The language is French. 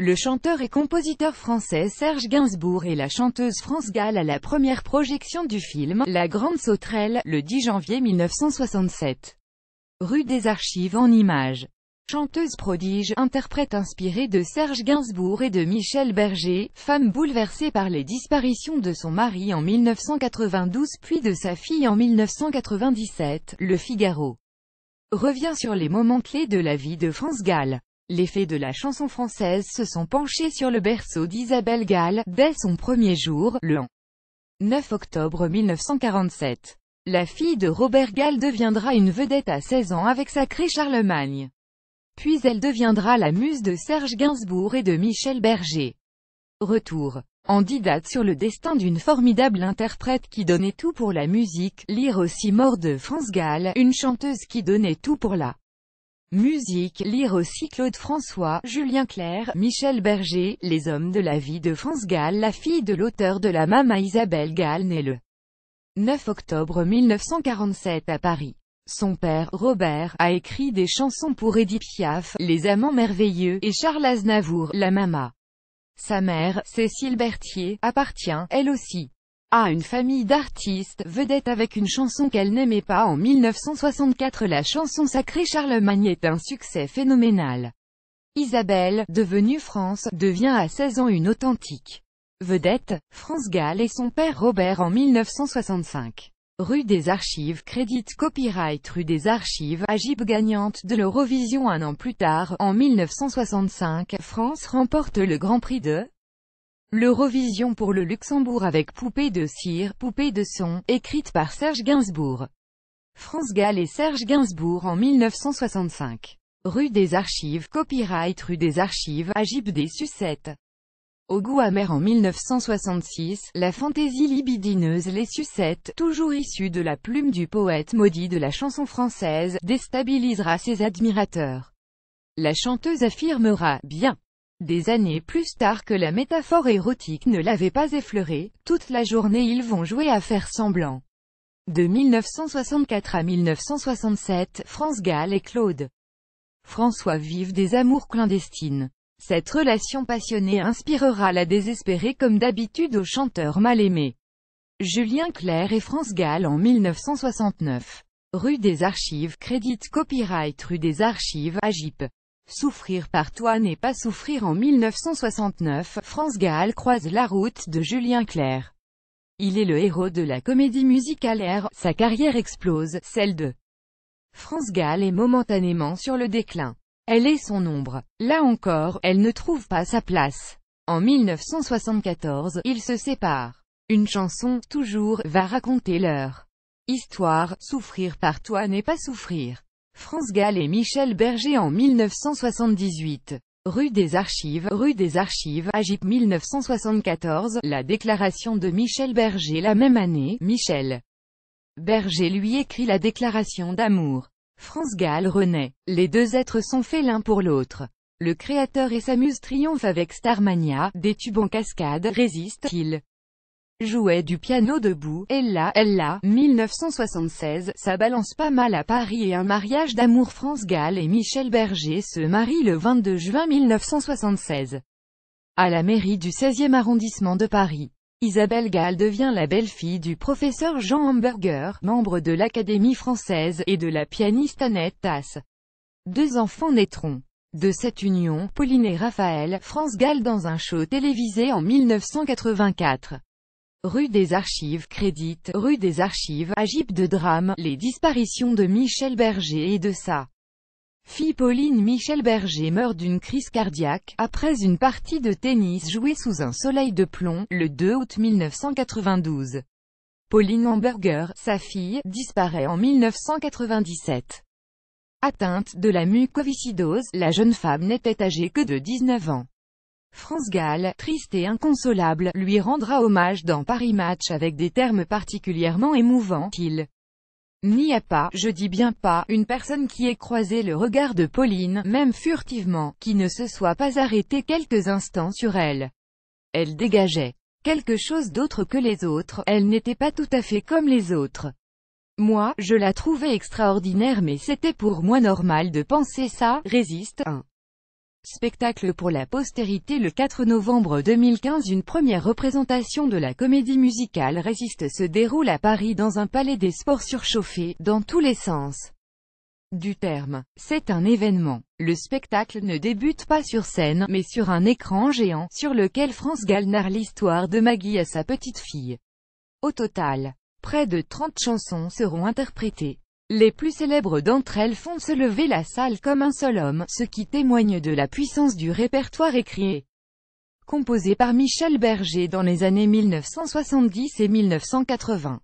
Le chanteur et compositeur français Serge Gainsbourg et la chanteuse France Gall à la première projection du film La Grande Sauterelle, le 10 janvier 1967. Rue des Archives en images. Chanteuse prodige, interprète inspirée de Serge Gainsbourg et de Michel Berger, femme bouleversée par les disparitions de son mari en 1992 puis de sa fille en 1997, Le Figaro revient sur les moments clés de la vie de France Gall. Les fées de la chanson française se sont penchées sur le berceau d'Isabelle Gall, dès son premier jour, le 9 octobre 1947. La fille de Robert Gall deviendra une vedette à 16 ans avec sa Charlemagne. Puis elle deviendra la muse de Serge Gainsbourg et de Michel Berger. Retour. date sur le destin d'une formidable interprète qui donnait tout pour la musique, lire aussi mort de France Gall, une chanteuse qui donnait tout pour la Musique Lire aussi Claude François, Julien Clerc, Michel Berger, Les hommes de la vie de France Gall La fille de l'auteur de La Mama Isabelle Gall née le 9 octobre 1947 à Paris. Son père, Robert, a écrit des chansons pour Edith Piaf, Les amants merveilleux, et Charles Aznavour, La Mama. Sa mère, Cécile Berthier, appartient, elle aussi, à une famille d'artistes vedette avec une chanson qu'elle n'aimait pas en 1964 la chanson sacrée Charlemagne est un succès phénoménal. Isabelle, devenue France, devient à 16 ans une authentique vedette, France Gall et son père Robert en 1965. Rue des Archives crédit copyright Rue des Archives, Agib gagnante de l'Eurovision un an plus tard, en 1965, France remporte le Grand Prix de L'Eurovision pour le Luxembourg avec Poupée de cire, Poupée de son, écrite par Serge Gainsbourg. France Gall et Serge Gainsbourg en 1965. Rue des Archives, copyright Rue des Archives, Agib des Sucettes. Au goût amer en 1966, la fantaisie libidineuse Les Sucettes, toujours issue de la plume du poète maudit de la chanson française, déstabilisera ses admirateurs. La chanteuse affirmera, bien, des années plus tard que la métaphore érotique ne l'avait pas effleuré, toute la journée ils vont jouer à faire semblant. De 1964 à 1967, France Gall et Claude François vivent des amours clandestines. Cette relation passionnée inspirera la désespérée comme d'habitude aux chanteurs mal aimés. Julien Clerc et France Gall en 1969. Rue des Archives, Crédit Copyright Rue des Archives, Agip. Souffrir par toi n'est pas souffrir en 1969, France Gall croise la route de Julien Clerc. Il est le héros de la comédie musicale R, sa carrière explose, celle de France Gall est momentanément sur le déclin. Elle est son ombre. Là encore, elle ne trouve pas sa place. En 1974, ils se séparent. Une chanson, toujours, va raconter leur histoire, souffrir par toi n'est pas souffrir. France Gall et Michel Berger en 1978. Rue des Archives, rue des Archives, Agip 1974, la déclaration de Michel Berger la même année, Michel Berger lui écrit la déclaration d'amour. France Gall renaît. Les deux êtres sont faits l'un pour l'autre. Le créateur et sa muse triomphe avec Starmania, des tubes en cascade, résistent t jouait du piano debout, elle Ella, 1976, ça balance pas mal à Paris et un mariage d'amour France Gall et Michel Berger se marient le 22 juin 1976, à la mairie du 16e arrondissement de Paris. Isabelle Gall devient la belle-fille du professeur Jean Hamburger, membre de l'Académie française, et de la pianiste Annette Tasse. Deux enfants naîtront. De cette union, Pauline et Raphaël, France Gall dans un show télévisé en 1984. Rue des Archives, Crédite, Rue des Archives, Agip de Drame, les disparitions de Michel Berger et de sa fille Pauline Michel Berger meurt d'une crise cardiaque, après une partie de tennis jouée sous un soleil de plomb, le 2 août 1992. Pauline Hamburger, sa fille, disparaît en 1997. Atteinte de la mucoviscidose, la jeune femme n'était âgée que de 19 ans. France Gall, triste et inconsolable, lui rendra hommage dans Paris Match avec des termes particulièrement émouvants. Il n'y a pas, je dis bien pas, une personne qui ait croisé le regard de Pauline, même furtivement, qui ne se soit pas arrêtée quelques instants sur elle. Elle dégageait quelque chose d'autre que les autres, elle n'était pas tout à fait comme les autres. Moi, je la trouvais extraordinaire mais c'était pour moi normal de penser ça, résiste Hein. Spectacle pour la postérité Le 4 novembre 2015 une première représentation de la comédie musicale Résiste se déroule à Paris dans un palais des sports surchauffé, dans tous les sens du terme. C'est un événement. Le spectacle ne débute pas sur scène, mais sur un écran géant, sur lequel France Gall narre l'histoire de Maggie à sa petite-fille. Au total, près de 30 chansons seront interprétées. Les plus célèbres d'entre elles font se lever la salle comme un seul homme, ce qui témoigne de la puissance du répertoire écrit composé par Michel Berger dans les années 1970 et 1980.